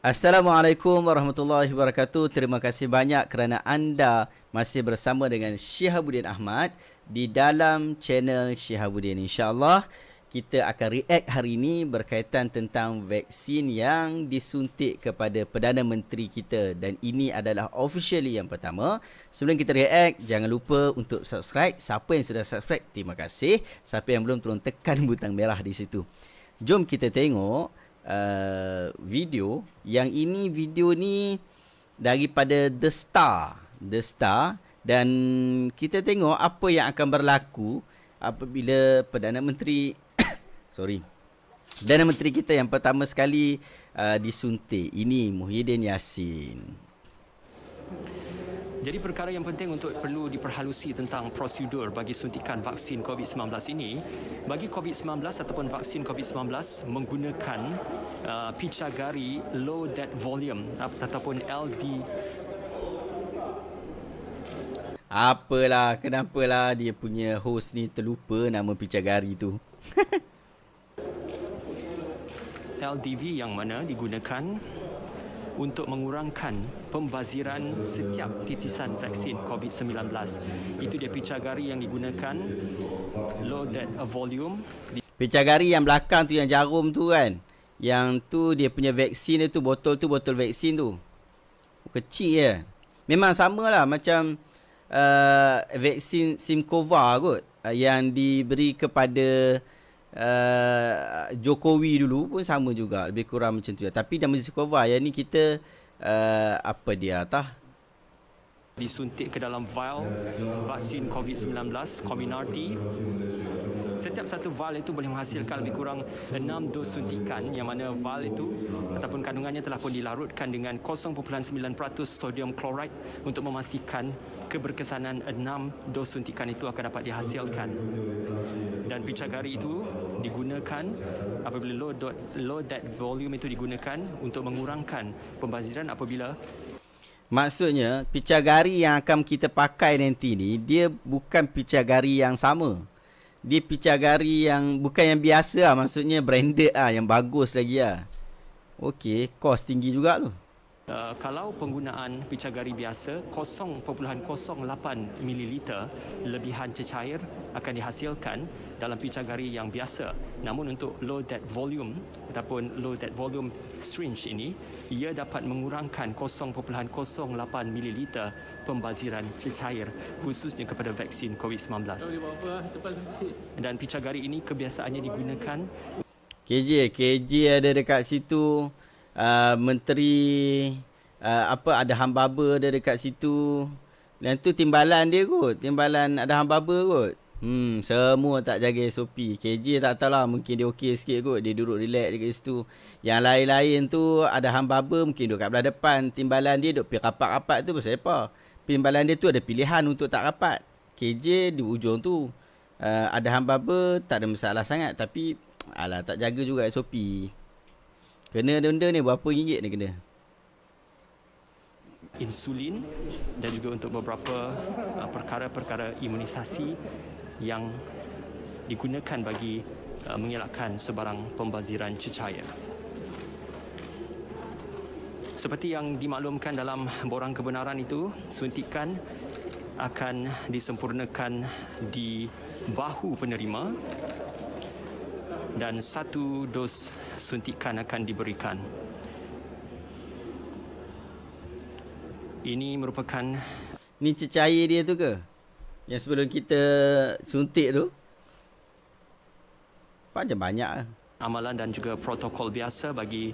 Assalamualaikum warahmatullahi wabarakatuh. Terima kasih banyak kerana anda masih bersama dengan Syihabuddin Ahmad di dalam channel Syihabuddin. Insya-Allah kita akan react hari ini berkaitan tentang vaksin yang disuntik kepada Perdana Menteri kita dan ini adalah officially yang pertama. Sebelum kita react, jangan lupa untuk subscribe. Siapa yang sudah subscribe, terima kasih. Siapa yang belum, tolong tekan butang merah di situ. Jom kita tengok uh, video yang ini video ni daripada The Star The Star dan kita tengok apa yang akan berlaku apabila Perdana Menteri sorry Perdana Menteri kita yang pertama sekali uh, disuntik ini Muhyiddin Yassin jadi perkara yang penting untuk perlu diperhalusi tentang prosedur bagi suntikan vaksin COVID-19 ini, bagi COVID-19 ataupun vaksin COVID-19 menggunakan uh, picagari low dead volume ataupun LD. Apalah, kenapalah dia punya host ni terlupa nama picagari tu. LDV yang mana digunakan untuk mengurangkan pembaziran setiap titisan vaksin COVID-19. Itu dia picagari yang digunakan. Low that a volume. Picagari yang belakang tu yang jarum tu kan. Yang tu dia punya vaksin dia tu botol tu botol vaksin tu. Kecil je. Memang samalah macam uh, vaksin Simcova kot uh, yang diberi kepada Eh, Jokowi dulu pun sama juga lebih kurang macam tu tapi dalam Mizkova yang ni kita uh, apa dia tah disuntik ke dalam vial vaksin COVID-19 Comirnaty. Setiap satu vial itu boleh menghasilkan lebih kurang 6 dos suntikan yang mana vial itu ataupun kandungannya telah pun dilarutkan dengan 0.9% sodium chloride untuk memastikan keberkesanan 6 dos suntikan itu akan dapat dihasilkan. Dan picagari itu digunakan apabila low, dot, low that volume itu digunakan untuk mengurangkan pembaziran apabila Maksudnya picagari yang akan kita pakai nanti ni dia bukan picagari yang sama. Dia picagari yang bukan yang biasa lah. maksudnya branded ah yang bagus lagi ah. Okey, kos tinggi juga tu kalau penggunaan picagari biasa 0.08 ml lebihan cecair akan dihasilkan dalam picagari yang biasa namun untuk low dead volume ataupun low dead volume syringe ini ia dapat mengurangkan 0.08 ml pembaziran cecair khususnya kepada vaksin COVID-19 eh? dan picagari ini kebiasaannya digunakan KJ KJ ada dekat situ Uh, menteri uh, apa ada hamba hambaba dia dekat situ. Dan tu timbalan dia kot. Timbalan ada hambaba kot. Hmm, semua tak jaga SOP. KJ tak tahu lah mungkin dia okey sikit kot. Dia duduk relax dekat situ. Yang lain-lain tu ada hamba hambaba mungkin duduk kat belah depan. Timbalan dia duduk pergi rapat-rapat tu pasal apa? Timbalan dia tu ada pilihan untuk tak rapat. KJ di ujung tu uh, ada hambaba tak ada masalah sangat. Tapi alah tak jaga juga SOP. Kena benda ni berapa ringgit ni kena? Insulin dan juga untuk beberapa uh, perkara-perkara imunisasi yang digunakan bagi uh, mengelakkan sebarang pembaziran cecair. Seperti yang dimaklumkan dalam borang kebenaran itu, suntikan akan disempurnakan di bahu penerima dan satu dos suntikan akan diberikan. Ini merupakan ni cecair dia tu ke? Yang sebelum kita suntik tu. Banyak banyak amalan dan juga protokol biasa bagi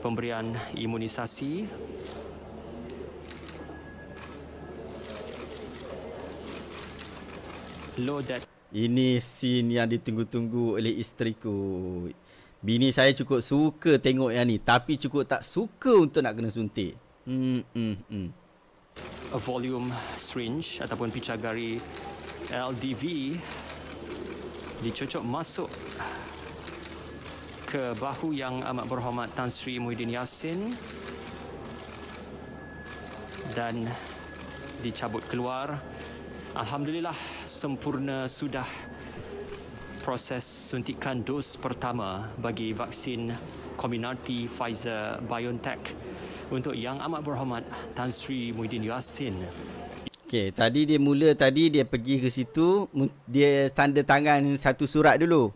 pemberian imunisasi. Low that ini scene yang ditunggu-tunggu oleh isteri ku. Bini saya cukup suka tengok yang ni tapi cukup tak suka untuk nak kena suntik. Hmm hmm hmm. A volume syringe ataupun picagari LDV dicocok masuk ke bahu yang amat berhormat Tan Sri Muhyiddin Yassin dan dicabut keluar Alhamdulillah sempurna sudah proses suntikan dos pertama bagi vaksin Comirnaty Pfizer BioNTech untuk Yang Amat Berhormat Tan Sri Muhyiddin Yassin. Okey, tadi dia mula tadi dia pergi ke situ dia tanda tangan satu surat dulu.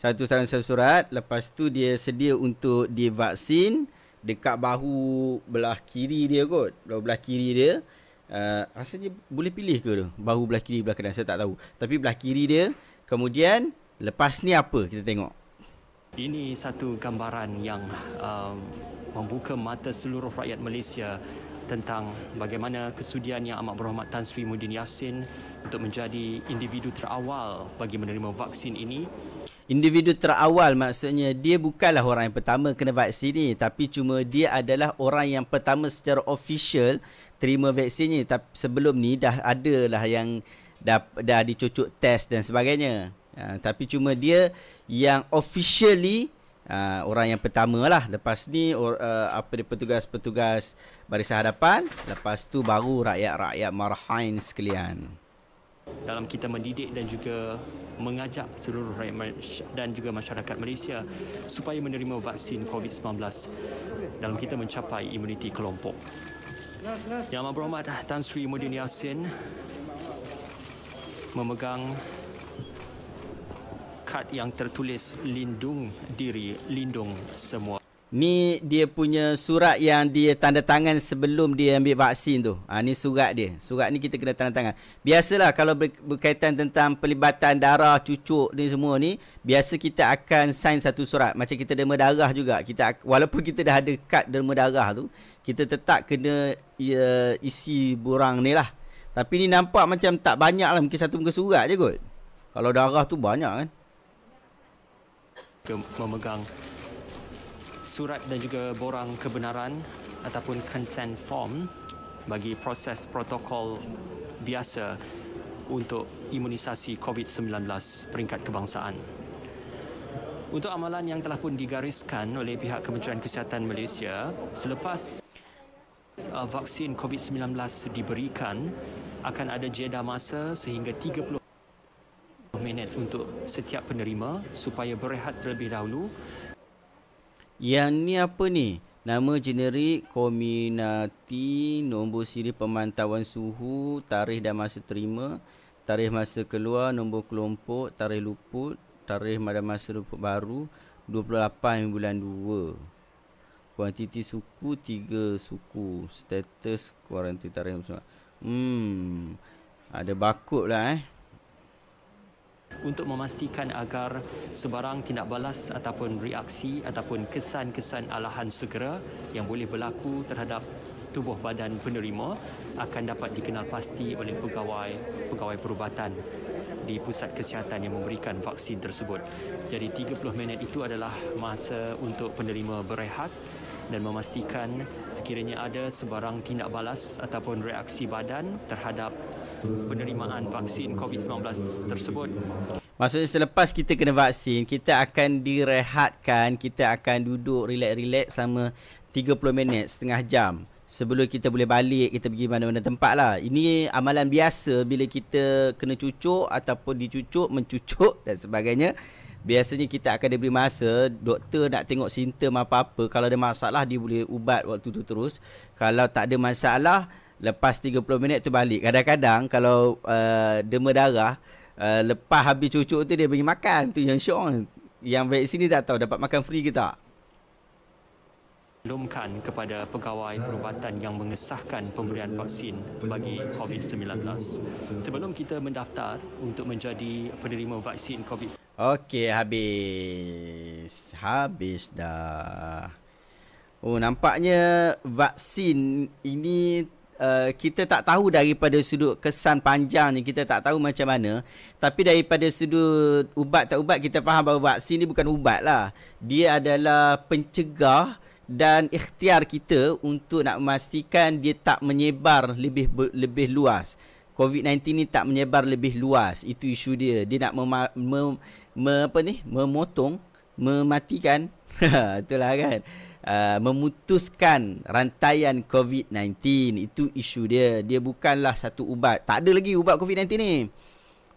Satu tanda surat, lepas tu dia sedia untuk divaksin dekat bahu belah kiri dia kot. belah kiri dia uh, rasanya boleh pilih ke tu bahu belah kiri belah kanan saya tak tahu tapi belah kiri dia kemudian lepas ni apa kita tengok ini satu gambaran yang um, membuka mata seluruh rakyat Malaysia tentang bagaimana kesudian yang amat berhormat Tan Sri Muhyiddin Yassin untuk menjadi individu terawal bagi menerima vaksin ini. Individu terawal maksudnya dia bukanlah orang yang pertama kena vaksin ini, tapi cuma dia adalah orang yang pertama secara official terima vaksin ini. tapi sebelum ni dah adalah yang dah, dah dicucuk test dan sebagainya. Ha, tapi cuma dia yang officially uh, orang yang pertama lah lepas ni or, uh, apa dia petugas-petugas barisan hadapan lepas tu baru rakyat-rakyat marhain sekalian dalam kita mendidik dan juga mengajak seluruh rakyat dan juga masyarakat Malaysia supaya menerima vaksin COVID-19 dalam kita mencapai imuniti kelompok. Yang Amat Berhormat Tan Sri Mudin Yassin memegang plakat yang tertulis lindung diri lindung semua ni dia punya surat yang dia tanda tangan sebelum dia ambil vaksin tu ha, ni surat dia surat ni kita kena tanda tangan biasalah kalau berkaitan tentang pelibatan darah cucuk ni semua ni biasa kita akan sign satu surat macam kita derma darah juga kita walaupun kita dah ada kad derma darah tu kita tetap kena ya, isi borang ni lah tapi ni nampak macam tak banyak lah mungkin satu muka surat je kot kalau darah tu banyak kan ke- memegang surat dan juga borang kebenaran ataupun consent form bagi proses protokol biasa untuk imunisasi COVID-19 peringkat kebangsaan. Untuk amalan yang telah pun digariskan oleh pihak Kementerian Kesihatan Malaysia, selepas uh, vaksin COVID-19 diberikan, akan ada jeda masa sehingga 30 20 minit untuk setiap penerima supaya berehat terlebih dahulu. Yang ni apa ni? Nama generik, kominati, nombor siri pemantauan suhu, tarikh dan masa terima, tarikh masa keluar, nombor kelompok, tarikh luput, tarikh pada masa luput baru, 28 bulan 2. Kuantiti suku, tiga suku. Status, kuarantin tarikh. Hmm, ada bakut lah eh untuk memastikan agar sebarang tindak balas ataupun reaksi ataupun kesan-kesan alahan segera yang boleh berlaku terhadap tubuh badan penerima akan dapat dikenal pasti oleh pegawai pegawai perubatan di pusat kesihatan yang memberikan vaksin tersebut. Jadi 30 minit itu adalah masa untuk penerima berehat dan memastikan sekiranya ada sebarang tindak balas ataupun reaksi badan terhadap penerimaan vaksin COVID-19 tersebut. Maksudnya selepas kita kena vaksin, kita akan direhatkan, kita akan duduk relax-relax selama 30 minit, setengah jam. Sebelum kita boleh balik Kita pergi mana-mana tempat lah Ini amalan biasa Bila kita kena cucuk Ataupun dicucuk Mencucuk dan sebagainya Biasanya kita akan diberi masa Doktor nak tengok simptom apa-apa Kalau ada masalah Dia boleh ubat waktu tu terus Kalau tak ada masalah Lepas 30 minit tu balik Kadang-kadang Kalau uh, Derma darah uh, Lepas habis cucuk tu Dia pergi makan tu Yang syok Yang vaksin ni tak tahu Dapat makan free ke tak maklumkan kepada pegawai perubatan yang mengesahkan pemberian vaksin bagi COVID-19. Sebelum kita mendaftar untuk menjadi penerima vaksin COVID-19. Okey, habis. Habis dah. Oh, nampaknya vaksin ini Uh, kita tak tahu daripada sudut kesan panjang ni kita tak tahu macam mana tapi daripada sudut ubat tak ubat kita faham bahawa vaksin ni bukan ubat lah dia adalah pencegah dan ikhtiar kita untuk nak memastikan dia tak menyebar lebih lebih luas. COVID-19 ni tak menyebar lebih luas. Itu isu dia. Dia nak mema, me, me, apa ni? memotong, mematikan. Itulah kan. Uh, memutuskan rantaian COVID-19 itu isu dia. Dia bukanlah satu ubat. Tak ada lagi ubat COVID-19 ni.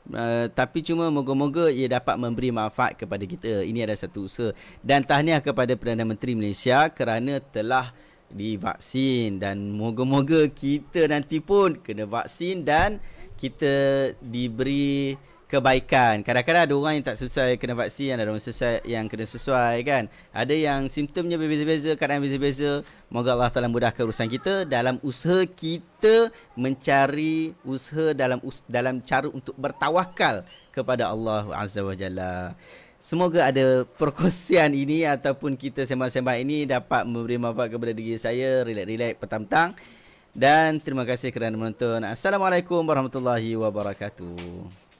Eh, tapi cuma moga-moga ia dapat memberi manfaat kepada kita. Ini adalah satu usaha. Dan tahniah kepada Perdana Menteri Malaysia kerana telah divaksin. Dan moga-moga kita nanti pun kena vaksin dan kita diberi kebaikan. Kadang-kadang ada orang yang tak sesuai kena vaksin, ada orang sesuai yang kena sesuai kan. Ada yang simptomnya berbeza-beza, kadang berbeza-beza. Moga Allah Taala mudah urusan kita dalam usaha kita mencari usaha dalam us- dalam cara untuk bertawakal kepada Allah Azza wa Jalla. Semoga ada perkongsian ini ataupun kita sembang-sembang ini dapat memberi manfaat kepada diri saya relax-relax petang-petang. Dan terima kasih kerana menonton. Assalamualaikum warahmatullahi wabarakatuh.